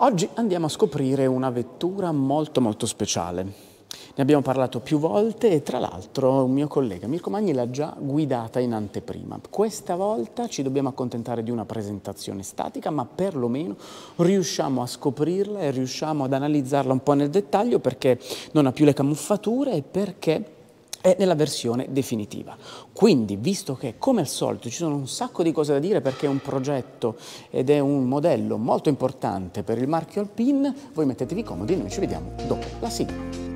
Oggi andiamo a scoprire una vettura molto molto speciale. Ne abbiamo parlato più volte e tra l'altro un mio collega Mirko Magni l'ha già guidata in anteprima. Questa volta ci dobbiamo accontentare di una presentazione statica, ma perlomeno riusciamo a scoprirla e riusciamo ad analizzarla un po' nel dettaglio perché non ha più le camuffature e perché è nella versione definitiva. Quindi, visto che come al solito ci sono un sacco di cose da dire perché è un progetto ed è un modello molto importante per il marchio Alpine, voi mettetevi comodi e noi ci vediamo dopo la sigla.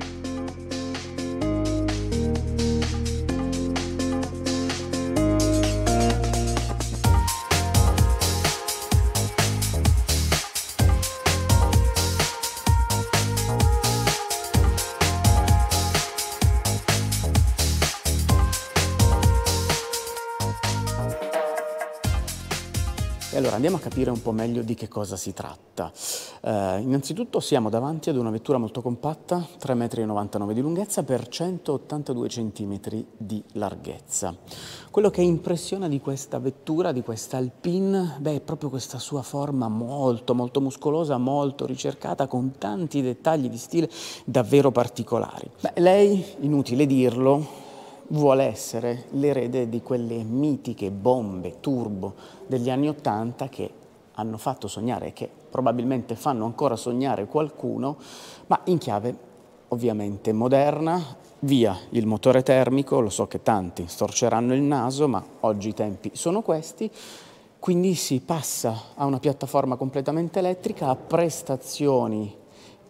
allora andiamo a capire un po' meglio di che cosa si tratta. Eh, innanzitutto siamo davanti ad una vettura molto compatta, 3,99 m di lunghezza per 182 cm di larghezza. Quello che impressiona di questa vettura, di questa Alpine, beh, è proprio questa sua forma molto molto muscolosa, molto ricercata, con tanti dettagli di stile davvero particolari. Beh, lei, inutile dirlo, vuole essere l'erede di quelle mitiche bombe turbo degli anni Ottanta che hanno fatto sognare e che probabilmente fanno ancora sognare qualcuno, ma in chiave ovviamente moderna, via il motore termico, lo so che tanti storceranno il naso, ma oggi i tempi sono questi, quindi si passa a una piattaforma completamente elettrica, a prestazioni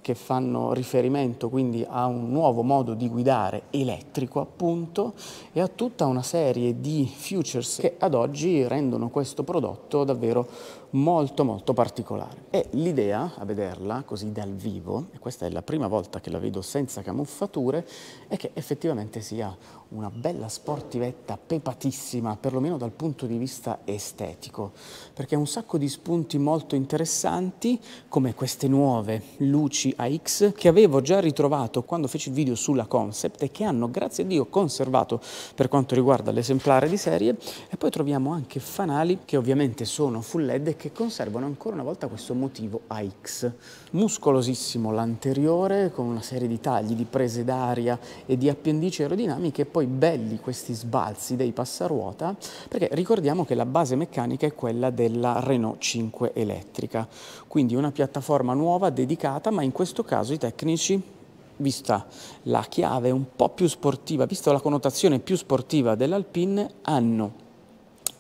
che fanno riferimento quindi a un nuovo modo di guidare elettrico appunto e a tutta una serie di futures che ad oggi rendono questo prodotto davvero molto molto particolare. E l'idea, a vederla così dal vivo, e questa è la prima volta che la vedo senza camuffature, è che effettivamente sia una bella sportivetta pepatissima, perlomeno dal punto di vista estetico, perché ha un sacco di spunti molto interessanti, come queste nuove luci AX, che avevo già ritrovato quando feci il video sulla Concept e che hanno, grazie a Dio, conservato per quanto riguarda l'esemplare di serie, e poi troviamo anche fanali che ovviamente sono full LED che conservano ancora una volta questo motivo AX. Muscolosissimo l'anteriore con una serie di tagli, di prese d'aria e di appendici aerodinamiche e poi belli questi sbalzi dei passaruota perché ricordiamo che la base meccanica è quella della Renault 5 elettrica, quindi una piattaforma nuova dedicata ma in questo caso i tecnici vista la chiave un po' più sportiva, visto la connotazione più sportiva dell'Alpine, hanno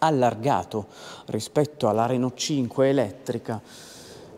allargato rispetto alla Renault 5 elettrica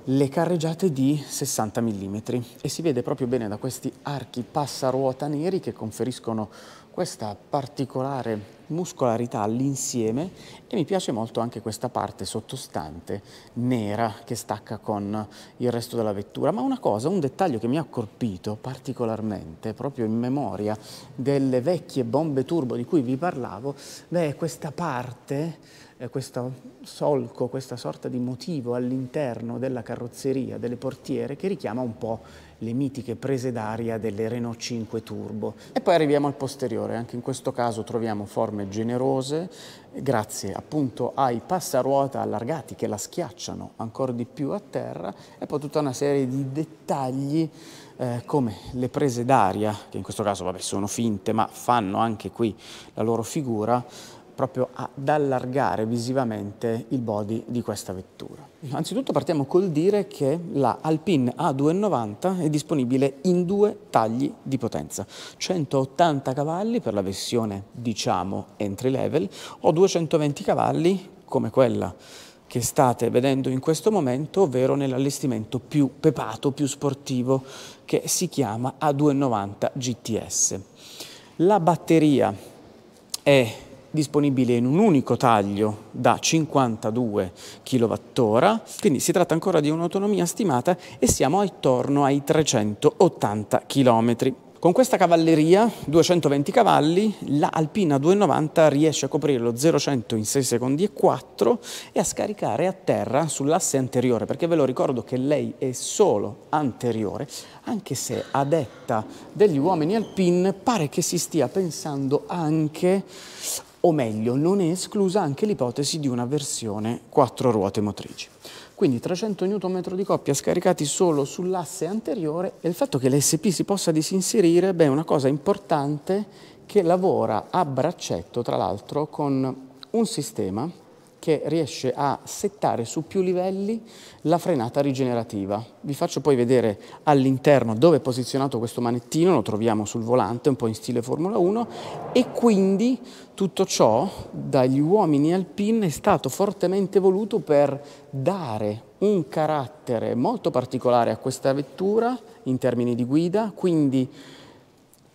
le carreggiate di 60 mm e si vede proprio bene da questi archi passaruota neri che conferiscono questa particolare muscolarità all'insieme e mi piace molto anche questa parte sottostante nera che stacca con il resto della vettura. Ma una cosa, un dettaglio che mi ha colpito particolarmente, proprio in memoria delle vecchie bombe turbo di cui vi parlavo, beh, è questa parte eh, questo solco, questa sorta di motivo all'interno della carrozzeria, delle portiere, che richiama un po' le mitiche prese d'aria delle Renault 5 Turbo. E poi arriviamo al posteriore, anche in questo caso troviamo forme generose grazie appunto ai passaruota allargati che la schiacciano ancora di più a terra e poi tutta una serie di dettagli eh, come le prese d'aria, che in questo caso vabbè, sono finte ma fanno anche qui la loro figura, proprio ad allargare visivamente il body di questa vettura. Anzitutto partiamo col dire che la Alpine A290 è disponibile in due tagli di potenza, 180 cavalli per la versione diciamo entry level o 220 cavalli come quella che state vedendo in questo momento, ovvero nell'allestimento più pepato, più sportivo, che si chiama A290 GTS. La batteria è disponibile in un unico taglio da 52 kWh, quindi si tratta ancora di un'autonomia stimata e siamo attorno ai 380 km. Con questa cavalleria, 220 cavalli, la Alpina 290 riesce a coprire lo 0-100 in 6 secondi e 4 e a scaricare a terra sull'asse anteriore, perché ve lo ricordo che lei è solo anteriore, anche se a detta degli uomini alpin pare che si stia pensando anche o meglio non è esclusa anche l'ipotesi di una versione quattro ruote motrici. Quindi 300 Nm di coppia scaricati solo sull'asse anteriore e il fatto che l'SP si possa disinserire beh, è una cosa importante che lavora a braccetto, tra l'altro, con un sistema che riesce a settare su più livelli la frenata rigenerativa. Vi faccio poi vedere all'interno dove è posizionato questo manettino, lo troviamo sul volante, un po' in stile Formula 1, e quindi tutto ciò dagli uomini alpin è stato fortemente voluto per dare un carattere molto particolare a questa vettura in termini di guida, quindi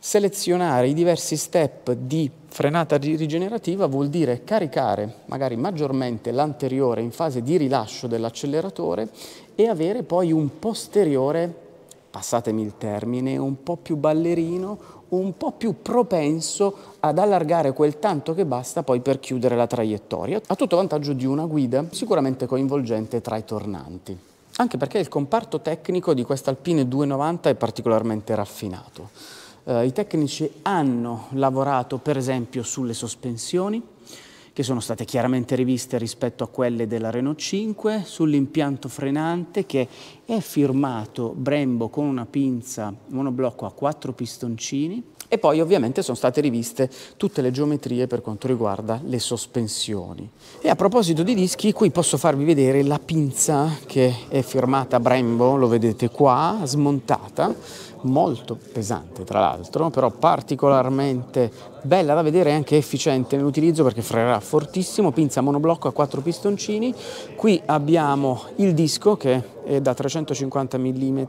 selezionare i diversi step di Frenata rigenerativa vuol dire caricare magari maggiormente l'anteriore in fase di rilascio dell'acceleratore e avere poi un posteriore, passatemi il termine, un po' più ballerino, un po' più propenso ad allargare quel tanto che basta poi per chiudere la traiettoria, a tutto vantaggio di una guida sicuramente coinvolgente tra i tornanti. Anche perché il comparto tecnico di questa Alpine 290 è particolarmente raffinato eh, I tecnici hanno lavorato per esempio sulle sospensioni, che sono state chiaramente riviste rispetto a quelle della Renault 5, sull'impianto frenante che è firmato Brembo con una pinza monoblocco a quattro pistoncini, e poi ovviamente sono state riviste tutte le geometrie per quanto riguarda le sospensioni. E a proposito di dischi, qui posso farvi vedere la pinza che è firmata Brembo, lo vedete qua, smontata, molto pesante tra l'altro, però particolarmente bella da vedere e anche efficiente nell'utilizzo perché frerà fortissimo, pinza monoblocco a quattro pistoncini. Qui abbiamo il disco che è da 350 mm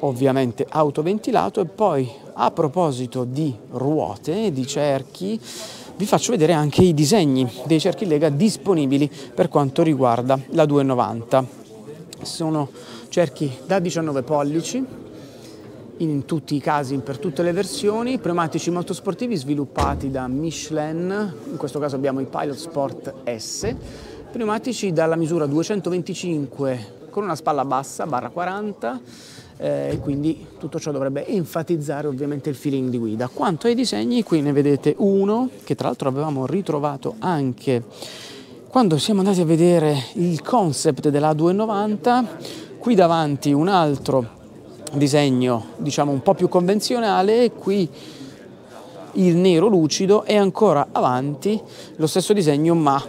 ovviamente autoventilato e poi a proposito di ruote, di cerchi, vi faccio vedere anche i disegni dei cerchi Lega disponibili per quanto riguarda la 290. Sono cerchi da 19 pollici, in tutti i casi, per tutte le versioni, pneumatici molto sportivi sviluppati da Michelin, in questo caso abbiamo i Pilot Sport S, pneumatici dalla misura 225 con una spalla bassa, barra 40, eh, quindi tutto ciò dovrebbe enfatizzare ovviamente il feeling di guida. Quanto ai disegni, qui ne vedete uno, che tra l'altro avevamo ritrovato anche quando siamo andati a vedere il concept della 290, qui davanti un altro disegno diciamo un po' più convenzionale, qui il nero lucido e ancora avanti lo stesso disegno ma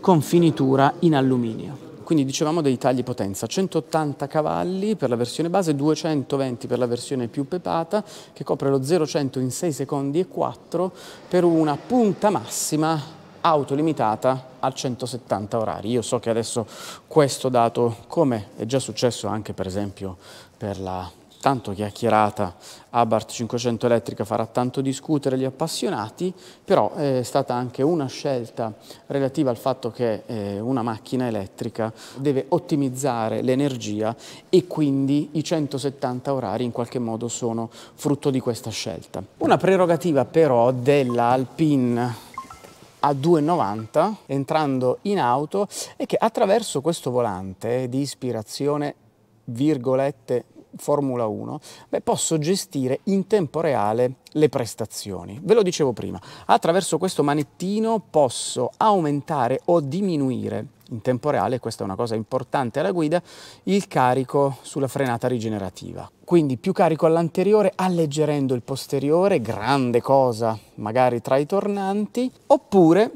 con finitura in alluminio. Quindi dicevamo dei tagli potenza, 180 cavalli per la versione base, 220 per la versione più pepata che copre lo 0-100 in 6 secondi e 4 per una punta massima autolimitata a 170 orari. Io so che adesso questo dato, come è già successo anche per esempio per la tanto chiacchierata Abarth 500 elettrica farà tanto discutere gli appassionati, però eh, è stata anche una scelta relativa al fatto che eh, una macchina elettrica deve ottimizzare l'energia e quindi i 170 orari in qualche modo sono frutto di questa scelta. Una prerogativa però della Alpine a 2,90 entrando in auto è che attraverso questo volante di ispirazione virgolette Formula 1, beh, posso gestire in tempo reale le prestazioni. Ve lo dicevo prima, attraverso questo manettino posso aumentare o diminuire in tempo reale, questa è una cosa importante alla guida, il carico sulla frenata rigenerativa. Quindi più carico all'anteriore, alleggerendo il posteriore, grande cosa magari tra i tornanti, oppure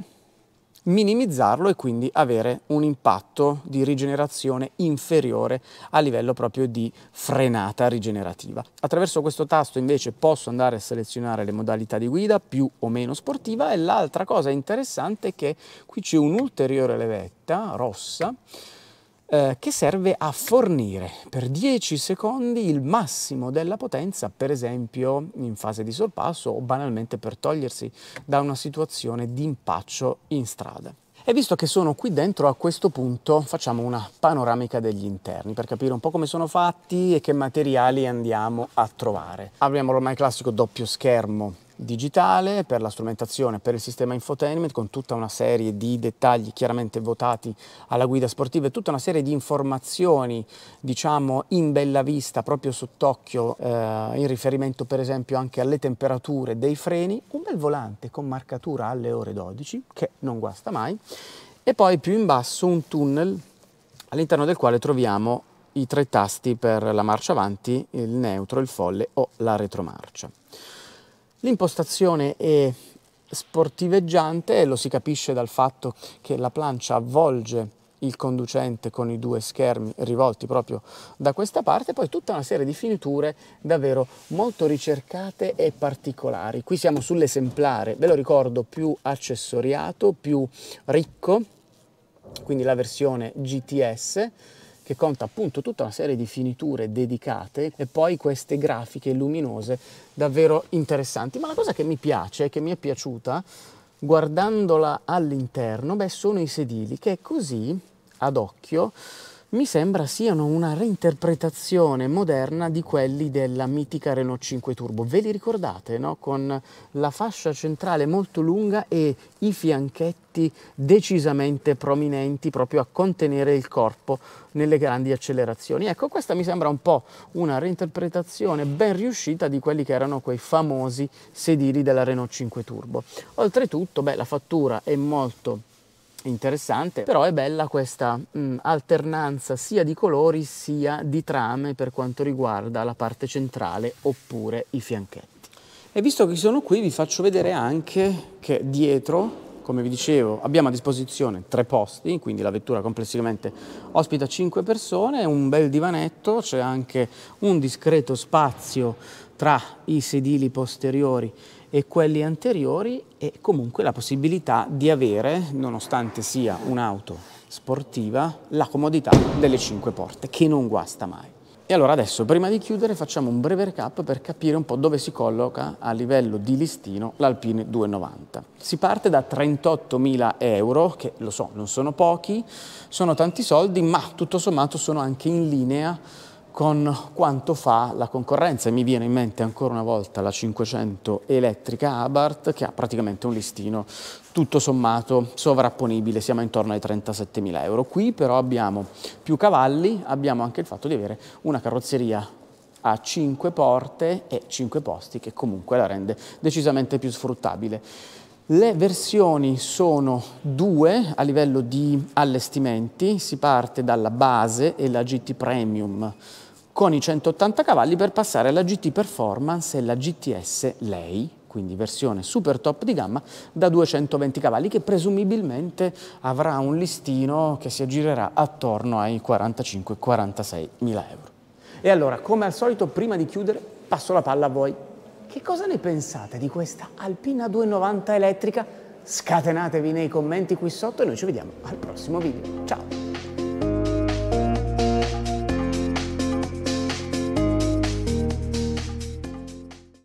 minimizzarlo e quindi avere un impatto di rigenerazione inferiore a livello proprio di frenata rigenerativa. Attraverso questo tasto invece posso andare a selezionare le modalità di guida più o meno sportiva e l'altra cosa interessante è che qui c'è un'ulteriore levetta rossa eh, che serve a fornire per 10 secondi il massimo della potenza, per esempio in fase di sorpasso o banalmente per togliersi da una situazione di impaccio in strada. E visto che sono qui dentro, a questo punto facciamo una panoramica degli interni per capire un po' come sono fatti e che materiali andiamo a trovare. Abbiamo ormai il classico doppio schermo digitale, per la strumentazione, per il sistema infotainment, con tutta una serie di dettagli chiaramente votati alla guida sportiva e tutta una serie di informazioni, diciamo, in bella vista, proprio sott'occhio, eh, in riferimento per esempio anche alle temperature dei freni, un bel volante con marcatura alle ore 12, che non guasta mai, e poi più in basso un tunnel all'interno del quale troviamo i tre tasti per la marcia avanti, il neutro, il folle o la retromarcia. L'impostazione è sportiveggiante e lo si capisce dal fatto che la plancia avvolge il conducente con i due schermi rivolti proprio da questa parte, poi tutta una serie di finiture davvero molto ricercate e particolari. Qui siamo sull'esemplare, ve lo ricordo, più accessoriato, più ricco, quindi la versione GTS, che conta appunto tutta una serie di finiture dedicate e poi queste grafiche luminose davvero interessanti. Ma la cosa che mi piace, che mi è piaciuta, guardandola all'interno, beh, sono i sedili che così ad occhio mi sembra siano una reinterpretazione moderna di quelli della mitica Renault 5 Turbo. Ve li ricordate, no? Con la fascia centrale molto lunga e i fianchetti decisamente prominenti proprio a contenere il corpo nelle grandi accelerazioni. Ecco, questa mi sembra un po' una reinterpretazione ben riuscita di quelli che erano quei famosi sedili della Renault 5 Turbo. Oltretutto, beh, la fattura è molto interessante, però è bella questa mh, mm, alternanza sia di colori sia di trame per quanto riguarda la parte centrale oppure i fianchetti. E visto che sono qui vi faccio vedere anche che dietro come vi dicevo abbiamo a disposizione tre posti, quindi la vettura complessivamente ospita cinque persone, un bel divanetto, c'è anche un discreto spazio tra i sedili posteriori e quelli anteriori e comunque la possibilità di avere, nonostante sia un'auto sportiva, la comodità delle cinque porte, che non guasta mai. E allora adesso, prima di chiudere, facciamo un breve recap per capire un po' dove si colloca a livello di listino l'Alpine 290. Si parte da 38.000 euro, che lo so, non sono pochi, sono tanti soldi, ma tutto sommato sono anche in linea con quanto fa la concorrenza. Mi viene in mente ancora una volta la 500 elettrica Abarth che ha praticamente un listino tutto sommato sovrapponibile, siamo intorno ai 37.000 euro. Qui però abbiamo più cavalli, abbiamo anche il fatto di avere una carrozzeria a 5 porte e 5 posti che comunque la rende decisamente più sfruttabile. Le versioni sono due a livello di allestimenti, si parte dalla base e la GT Premium con i 180 cavalli per passare alla GT Performance e la GTS Lei, quindi versione super top di gamma da 220 cavalli che presumibilmente avrà un listino che si aggirerà attorno ai 45-46 mila euro. E allora, come al solito, prima di chiudere, passo la palla a voi. Che cosa ne pensate di questa Alpina 290 elettrica? Scatenatevi nei commenti qui sotto e noi ci vediamo al prossimo video. Ciao!